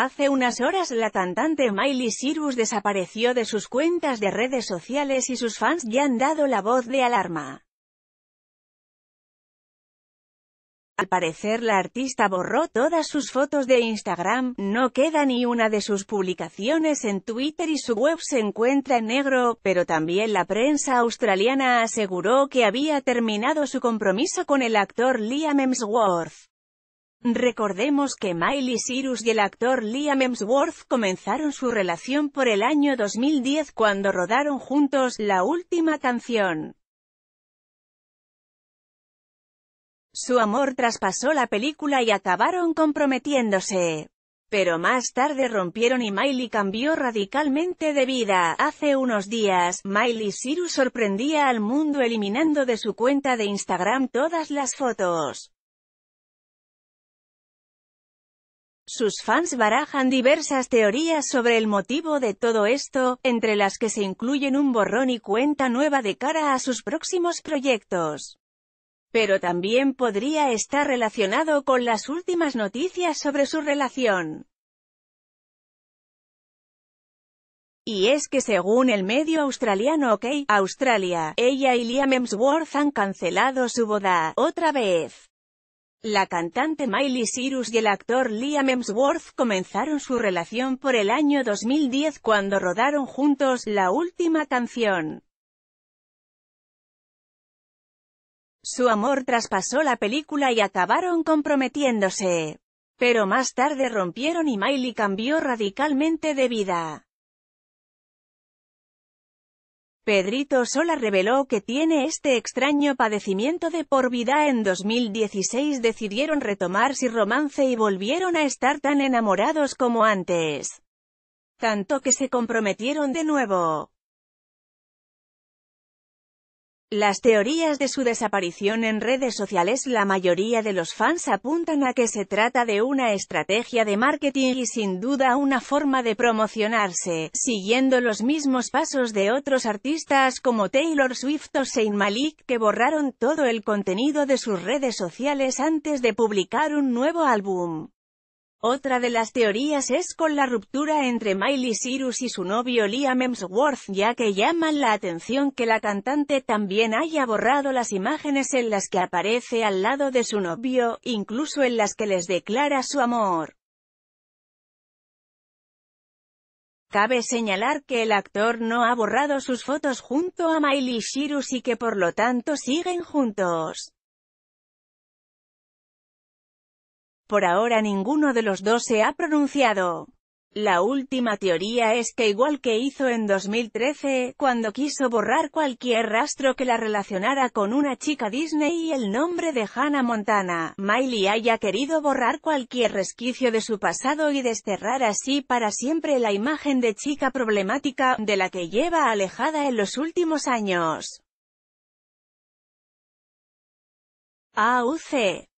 Hace unas horas la cantante Miley Cyrus desapareció de sus cuentas de redes sociales y sus fans ya han dado la voz de alarma. Al parecer la artista borró todas sus fotos de Instagram, no queda ni una de sus publicaciones en Twitter y su web se encuentra en negro, pero también la prensa australiana aseguró que había terminado su compromiso con el actor Liam Hemsworth. Recordemos que Miley Cyrus y el actor Liam Hemsworth comenzaron su relación por el año 2010 cuando rodaron juntos la última canción. Su amor traspasó la película y acabaron comprometiéndose. Pero más tarde rompieron y Miley cambió radicalmente de vida. Hace unos días, Miley Cyrus sorprendía al mundo eliminando de su cuenta de Instagram todas las fotos. Sus fans barajan diversas teorías sobre el motivo de todo esto, entre las que se incluyen un borrón y cuenta nueva de cara a sus próximos proyectos. Pero también podría estar relacionado con las últimas noticias sobre su relación. Y es que según el medio australiano OK, Australia, ella y Liam Hemsworth han cancelado su boda, otra vez. La cantante Miley Cyrus y el actor Liam Hemsworth comenzaron su relación por el año 2010 cuando rodaron juntos la última canción. Su amor traspasó la película y acabaron comprometiéndose. Pero más tarde rompieron y Miley cambió radicalmente de vida. Pedrito Sola reveló que tiene este extraño padecimiento de por vida. En 2016 decidieron retomar su romance y volvieron a estar tan enamorados como antes. Tanto que se comprometieron de nuevo. Las teorías de su desaparición en redes sociales La mayoría de los fans apuntan a que se trata de una estrategia de marketing y sin duda una forma de promocionarse, siguiendo los mismos pasos de otros artistas como Taylor Swift o Saint Malik que borraron todo el contenido de sus redes sociales antes de publicar un nuevo álbum. Otra de las teorías es con la ruptura entre Miley Cyrus y su novio Liam Hemsworth, ya que llaman la atención que la cantante también haya borrado las imágenes en las que aparece al lado de su novio, incluso en las que les declara su amor. Cabe señalar que el actor no ha borrado sus fotos junto a Miley Cyrus y que por lo tanto siguen juntos. Por ahora ninguno de los dos se ha pronunciado. La última teoría es que igual que hizo en 2013, cuando quiso borrar cualquier rastro que la relacionara con una chica Disney y el nombre de Hannah Montana, Miley haya querido borrar cualquier resquicio de su pasado y desterrar así para siempre la imagen de chica problemática, de la que lleva alejada en los últimos años. AUC